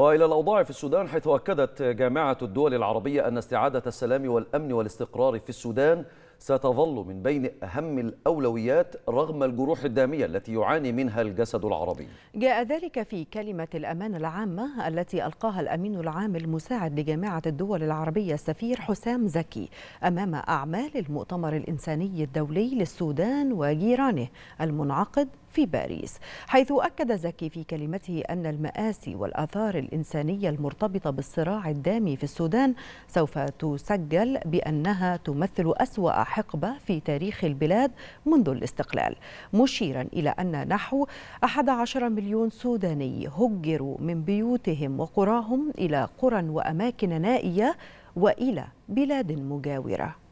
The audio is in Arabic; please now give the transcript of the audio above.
وإلى الأوضاع في السودان حيث أكدت جامعة الدول العربية أن استعادة السلام والأمن والاستقرار في السودان ستظل من بين أهم الأولويات رغم الجروح الدامية التي يعاني منها الجسد العربي جاء ذلك في كلمة الأمان العامة التي ألقاها الأمين العام المساعد لجامعة الدول العربية السفير حسام زكي أمام أعمال المؤتمر الإنساني الدولي للسودان وجيرانه المنعقد في باريس حيث أكد زكي في كلمته أن المآسي والآثار الإنسانية المرتبطة بالصراع الدامي في السودان سوف تسجل بأنها تمثل أسوأ حقبة في تاريخ البلاد منذ الاستقلال مشيرا إلى أن نحو 11 مليون سوداني هجروا من بيوتهم وقراهم إلى قرى وأماكن نائية وإلى بلاد مجاورة